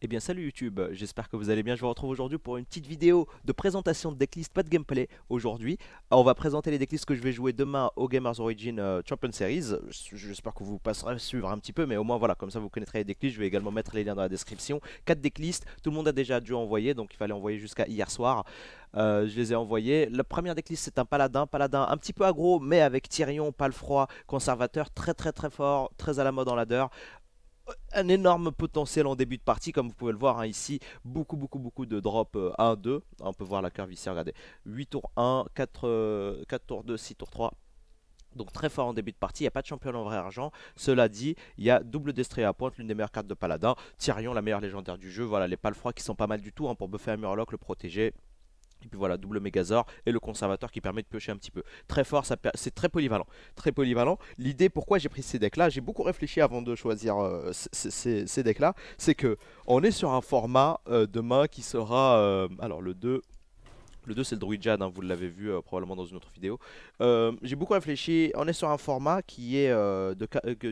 Eh bien salut YouTube, j'espère que vous allez bien, je vous retrouve aujourd'hui pour une petite vidéo de présentation de decklist, pas de gameplay aujourd'hui. On va présenter les decklists que je vais jouer demain au Gamers Origin euh, Champion Series. J'espère que vous passerez à suivre un petit peu, mais au moins voilà, comme ça vous connaîtrez les decklists, je vais également mettre les liens dans la description. 4 decklists, tout le monde a déjà dû envoyer, donc il fallait envoyer jusqu'à hier soir. Euh, je les ai envoyés. La première decklist c'est un paladin, paladin un petit peu aggro mais avec Tyrion, froid, conservateur, très très très fort, très à la mode en ladder un énorme potentiel en début de partie, comme vous pouvez le voir hein, ici, beaucoup beaucoup beaucoup de drops 1, 2, on peut voir la curve ici, regardez, 8 tours 1, 4, 4 tours 2, 6 tours 3, donc très fort en début de partie, il n'y a pas de champion en vrai argent. Cela dit, il y a double destré à pointe, l'une des meilleures cartes de Paladin. Tyrion, la meilleure légendaire du jeu. Voilà, les pales qui sont pas mal du tout hein, pour buffer un Murloc, le protéger. Et puis voilà, double Megazord et le conservateur qui permet de piocher un petit peu. Très fort, c'est très polyvalent. Très polyvalent. L'idée, pourquoi j'ai pris ces decks-là, j'ai beaucoup réfléchi avant de choisir euh, ces decks-là, c'est que on est sur un format euh, demain qui sera... Euh, alors le 2... Le 2 c'est le Druid hein, vous l'avez vu probablement dans une autre vidéo. J'ai beaucoup réfléchi, on est sur un format qui est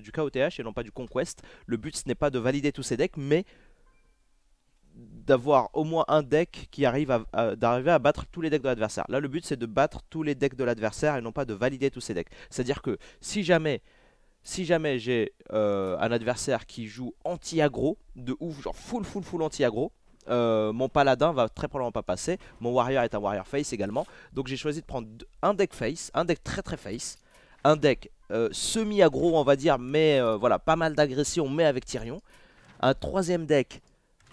du KOTH et non pas du Conquest. Le but ce n'est pas de valider tous ces decks, mais d'avoir au moins un deck qui arrive à, d'arriver à battre tous les decks de l'adversaire. Là, le but, c'est de battre tous les decks de l'adversaire et non pas de valider tous ces decks. C'est-à-dire que si jamais si jamais j'ai euh, un adversaire qui joue anti-agro, de ouf, genre full full full anti-agro, euh, mon paladin va très probablement pas passer, mon warrior est un warrior face également, donc j'ai choisi de prendre un deck face, un deck très très face, un deck euh, semi-agro on va dire, mais voilà, pas mal d'agression, mais avec Tyrion, un troisième deck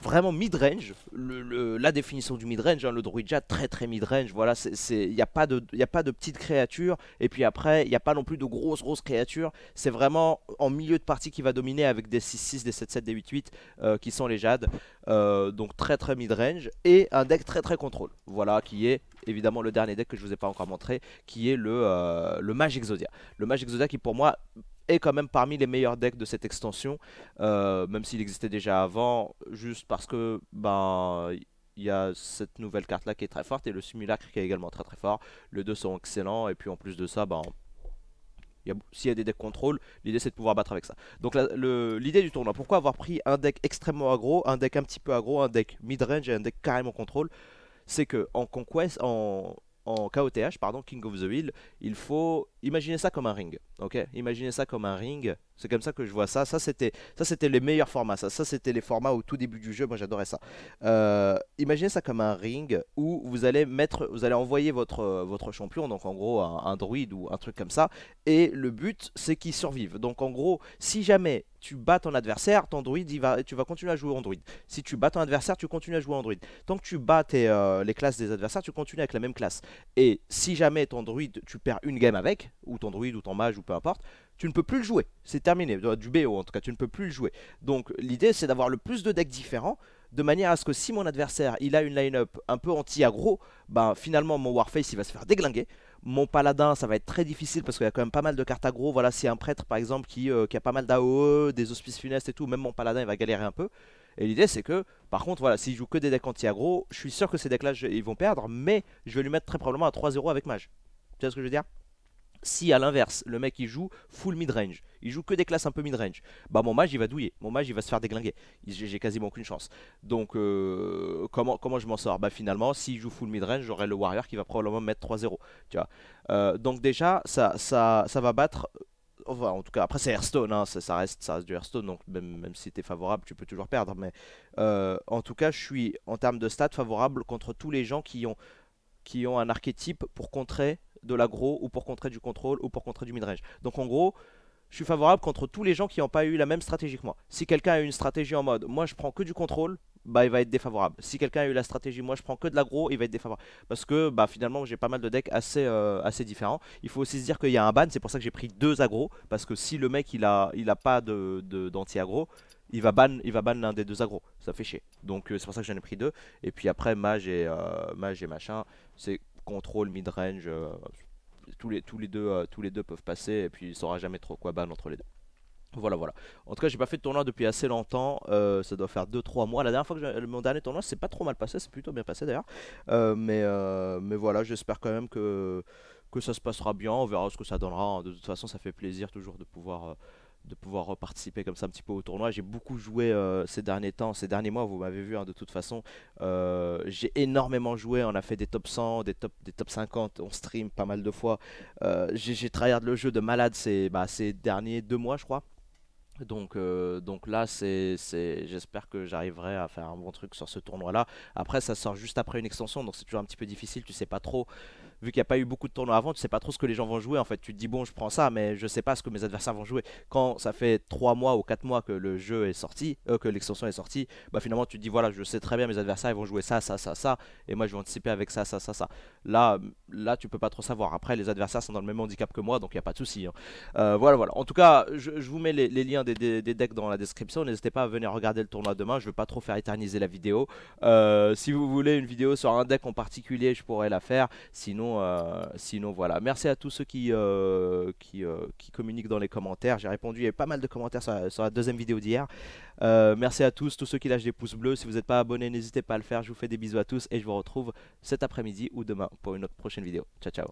vraiment mid-range, la définition du mid-range, hein, le druid Druidja très très mid-range, voilà, il n'y a, pas de, y a pas de petites créatures, et puis après, il n'y a pas non plus de grosses grosses créatures, c'est vraiment en milieu de partie qui va dominer avec des 6-6, des 7-7, des 8-8, euh, qui sont les Jades, euh, donc très très mid-range, et un deck très très contrôle, voilà, qui est évidemment le dernier deck que je ne vous ai pas encore montré, qui est le, euh, le Mage Exodia. Le Mage Exodia qui pour moi est quand même parmi les meilleurs decks de cette extension, euh, même s'il existait déjà avant, juste parce que ben il y a cette nouvelle carte là qui est très forte et le simulacre qui est également très très fort. Les deux sont excellents et puis en plus de ça, ben s'il y a des decks contrôle, l'idée c'est de pouvoir battre avec ça. Donc l'idée du tournoi, pourquoi avoir pris un deck extrêmement aggro, un deck un petit peu agro, un deck mid-range et un deck carrément contrôle C'est que en Conquest, en, KOTH, pardon, King of the Hill, il faut imaginer ça comme un ring. Ok, imaginez ça comme un ring. C'est comme ça que je vois ça. Ça c'était, ça c'était les meilleurs formats. Ça, ça c'était les formats au tout début du jeu. Moi j'adorais ça. Euh, imaginez ça comme un ring où vous allez mettre, vous allez envoyer votre votre champion, donc en gros un, druide ou un truc comme ça. Et le but c'est qu'il survive. Donc en gros, si jamais tu bats ton adversaire, ton druide, va, tu vas continuer à jouer en druide. Si tu bats ton adversaire, tu continues à jouer en druide. Tant que tu bats euh, les classes des adversaires, tu continues avec la même classe. Et si jamais ton druide, tu perds une game avec, ou ton druide, ou ton mage, ou peu tu ne peux plus le jouer. C'est terminé, euh, du BO en tout cas, tu ne peux plus le jouer. Donc l'idée c'est d'avoir le plus de decks différents, de manière à ce que si mon adversaire il a une line-up un peu anti agro ben finalement mon Warface il va se faire déglinguer. Mon paladin, ça va être très difficile parce qu'il y a quand même pas mal de cartes aggro. Voilà, c'est un prêtre par exemple qui, euh, qui a pas mal d'AOE, des hospices funestes et tout. Même mon paladin, il va galérer un peu. Et l'idée c'est que, par contre, voilà, s'il joue que des decks anti-aggro, je suis sûr que ces decks-là, ils vont perdre, mais je vais lui mettre très probablement à 3-0 avec mage. Tu vois ce que je veux dire si à l'inverse, le mec il joue full mid-range, il joue que des classes un peu mid-range, bah mon mage il va douiller, mon mage il va se faire déglinguer, j'ai quasiment aucune chance. Donc euh, comment, comment je m'en sors Bah finalement, s'il joue full mid-range, j'aurai le warrior qui va probablement mettre 3-0, tu vois. Euh, donc déjà, ça, ça, va battre enfin en tout cas après c'est Hearthstone hein, ça, reste ça du Hearthstone donc même, si t'es favorable tu peux toujours perdre mais euh, en tout cas je suis en termes de stats favorable contre tous les gens qui ont qui ont un archétype pour contrer de l'agro ou pour contrer du contrôle ou pour contrer du midrange Donc en gros, je suis favorable contre tous les gens qui n'ont pas eu la même stratégie que moi. Si quelqu'un a une stratégie en mode moi je prends que du contrôle, bah il va être défavorable. Si quelqu'un a eu la stratégie moi je prends que de l'agro, il va être défavorable. Parce que bah finalement j'ai pas mal de decks assez, euh, assez différents. Il faut aussi se dire qu'il y a un ban, c'est pour ça que j'ai pris deux agro. Parce que si le mec il a, il a pas d'anti-agro, il va ban il va ban l'un des deux agro. Ça fait chier. Donc euh, c'est pour ça que j'en ai pris deux. Et puis après mage et, euh, mage et machin, c'est contrôle, mid-range. Euh, tous, les, tous, les deux, euh, tous les deux peuvent passer et puis il saura jamais trop quoi ban entre les deux. Voilà, voilà. En tout cas, j'ai pas fait de tournoi depuis assez longtemps. Euh, ça doit faire 2-3 mois. La dernière fois que mon dernier tournoi, c'est pas trop mal passé. C'est plutôt bien passé d'ailleurs. mais, mais voilà, j'espère quand même que, que ça se passera bien. On verra ce que ça donnera. De toute façon, ça fait plaisir toujours de pouvoir de pouvoir participer comme ça un petit peu au tournoi. J'ai beaucoup joué euh, ces derniers temps, ces derniers mois, vous m'avez vu hein, de toute façon. Euh, j'ai énormément joué, on a fait des top 100, des top, des top 50, on stream pas mal de fois. Euh, j'ai travaillé le jeu de malade ces, bah, ces derniers deux mois, je crois. Donc, donc là, c'est, j'espère que j'arriverai à faire un bon truc sur ce tournoi-là. Après, ça sort juste après une extension, donc c'est toujours un petit peu difficile, tu sais pas trop vu qu'il n'y a pas eu beaucoup de tournois avant, tu sais pas trop ce que les gens vont jouer. En fait, tu te dis, bon, je prends ça, mais je sais pas ce que mes adversaires vont jouer. Quand ça fait 3 mois ou 4 mois que le jeu est sorti, euh, que l'extension est sortie, bah finalement, tu te dis, voilà, je sais très bien mes adversaires, ils vont jouer ça, ça, ça, ça, et moi, je vais anticiper avec ça, ça, ça, ça. Là, là tu peux pas trop savoir. Après, les adversaires sont dans le même handicap que moi, donc il n'y a pas de souci. Hein. Euh, voilà, voilà. En tout cas, je, vous mets les, liens des, decks dans la description. N'hésitez pas à venir regarder le tournoi demain. Je veux pas trop faire éterniser la vidéo. Euh, si vous voulez une vidéo sur un deck en particulier, je pourrais la faire. Sinon, euh, sinon, voilà. Merci à tous ceux qui, euh, euh, qui, communiquent dans les commentaires. J'ai répondu, il y avait pas mal de commentaires sur, sur la, deuxième vidéo d'hier. merci à tous, tous ceux qui lâchent des pouces bleus. Si vous n'êtes pas abonné, n'hésitez pas à le faire. Je vous fais des bisous à tous et je vous retrouve cet après-midi ou demain pour une autre prochaine vidéo. Ciao, ciao.